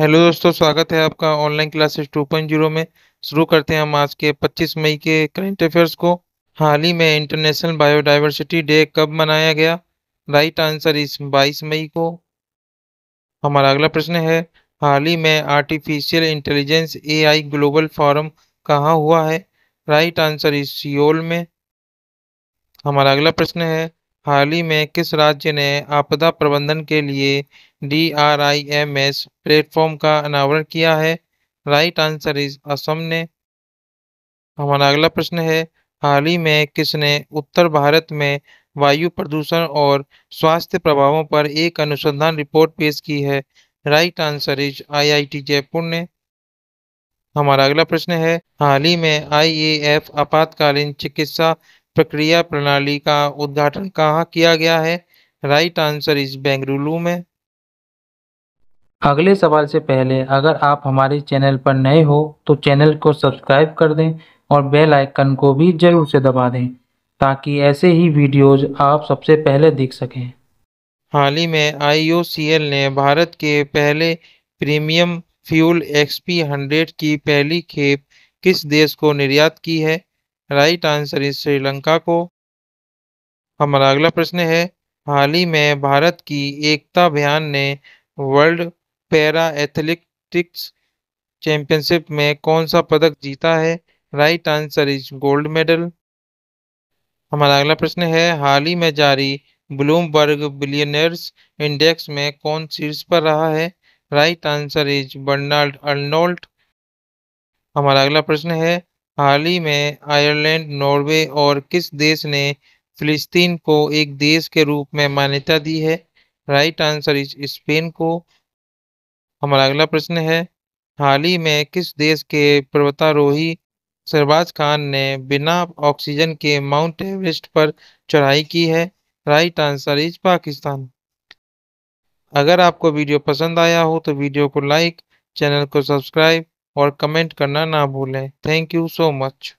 hello दोस्तों स्वागत है आपका ऑनलाइन क्लासेस 2.0 में शुरू करते हैं हम आज के 25 मई के करंट अफेयर्स को हाल ही में इंटरनेशनल बायोडाइवर्सिटी डे कब मनाया गया राइट आंसर इस 22 मई को हमारा अगला प्रश्न है हाल ही में artificial intelligence AI global forum कहाँ हुआ है राइट आंसर इस सियोल में हमारा अगला प्रश्न है हाल ही में किस राज्य ने आपदा प्रबंधन के लिए D R I M S platform का अनावरण किया है राइट आंसर इज असम ने हमारा अगला प्रश्न है हाल ही में किसने उत्तर भारत में वायु प्रदूषण और स्वास्थ्य प्रभावों पर एक अनुसंधान रिपोर्ट पेश की है right answer is IIT Jaipur ने हमारा अगला प्रश्न है हाल ही में आईएएफ आपातकालीन चिकित्सा प्रक्रिया प्रणाली का उद्घाटन कहाँ किया गया है राइट आंसर इज बेंगलुरु में अगले सवाल से पहले अगर आप हमारे चैनल पर नए हो तो चैनल को सब्सक्राइब कर दें और बेल आइकन को भी जरूर से दबा दें ताकि ऐसे ही वीडियोज आप सबसे पहले देख सकें हाल ही में आई ने भारत के पहले प्रीमियम फ्यूल एक्सपी हंड्रेड की पहली खेप किस देश को निर्यात की है राइट आंसर इज श्रीलंका को हमारा अगला प्रश्न है हाल ही में भारत की एकता अभियान ने वर्ल्ड पैरा एथलेटिक्स चैंपियनशिप में कौन सा पदक जीता है right answer is gold medal हमारा अगला प्रश्न है हाल ही में जारी ब्लूमबर्ग बिलियनर्स इंडेक्स में कौन शीर्ष पर रहा है right answer is Bernard Arnault हमारा अगला प्रश्न है हाल ही में आयरलैंड नॉर्वे और किस देश ने फिलिस्तीन को एक देश के रूप में मान्यता दी है राइट आंसर इज स्पेन को हमारा अगला प्रश्न है हाल ही में किस देश के पर्वतारोही सरबाज खान ने बिना ऑक्सीजन के माउंट एवरेस्ट पर चढ़ाई की है राइट आंसर इज पाकिस्तान अगर आपको वीडियो पसंद आया हो तो वीडियो को लाइक चैनल को सब्सक्राइब और कमेंट करना ना भूलें थैंक यू सो मच